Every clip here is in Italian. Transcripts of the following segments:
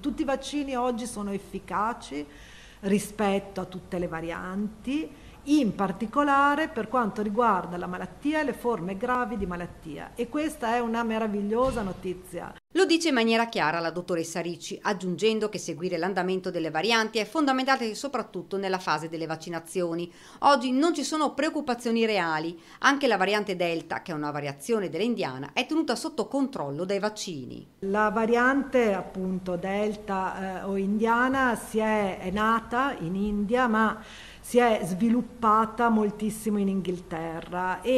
Tutti i vaccini oggi sono efficaci rispetto a tutte le varianti in particolare per quanto riguarda la malattia e le forme gravi di malattia. E questa è una meravigliosa notizia. Lo dice in maniera chiara la dottoressa Ricci, aggiungendo che seguire l'andamento delle varianti è fondamentale soprattutto nella fase delle vaccinazioni. Oggi non ci sono preoccupazioni reali, anche la variante Delta, che è una variazione dell'indiana, è tenuta sotto controllo dai vaccini. La variante appunto Delta eh, o indiana si è, è nata in India, ma si è sviluppata moltissimo in Inghilterra e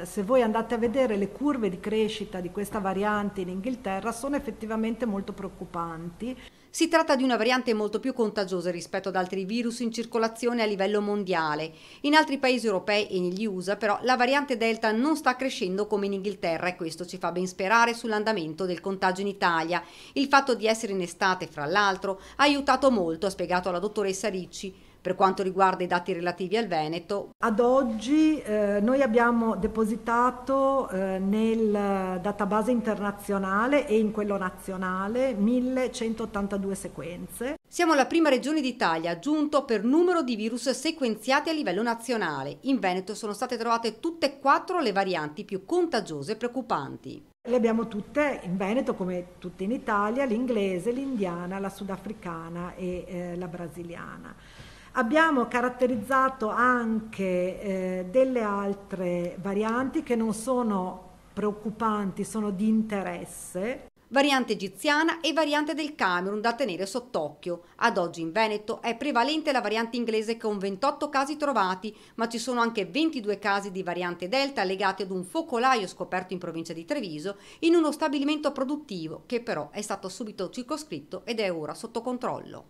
eh, se voi andate a vedere le curve di crescita di questa variante in Inghilterra sono effettivamente molto preoccupanti. Si tratta di una variante molto più contagiosa rispetto ad altri virus in circolazione a livello mondiale. In altri paesi europei e negli USA però la variante Delta non sta crescendo come in Inghilterra e questo ci fa ben sperare sull'andamento del contagio in Italia. Il fatto di essere in estate, fra l'altro, ha aiutato molto, ha spiegato la dottoressa Ricci per quanto riguarda i dati relativi al Veneto. Ad oggi eh, noi abbiamo depositato eh, nel database internazionale e in quello nazionale 1182 sequenze. Siamo la prima regione d'Italia aggiunto per numero di virus sequenziati a livello nazionale. In Veneto sono state trovate tutte e quattro le varianti più contagiose e preoccupanti. Le abbiamo tutte in Veneto, come tutte in Italia, l'inglese, l'indiana, la sudafricana e eh, la brasiliana. Abbiamo caratterizzato anche eh, delle altre varianti che non sono preoccupanti, sono di interesse. Variante egiziana e variante del Camerun da tenere sott'occhio. Ad oggi in Veneto è prevalente la variante inglese con 28 casi trovati, ma ci sono anche 22 casi di variante delta legati ad un focolaio scoperto in provincia di Treviso in uno stabilimento produttivo che però è stato subito circoscritto ed è ora sotto controllo.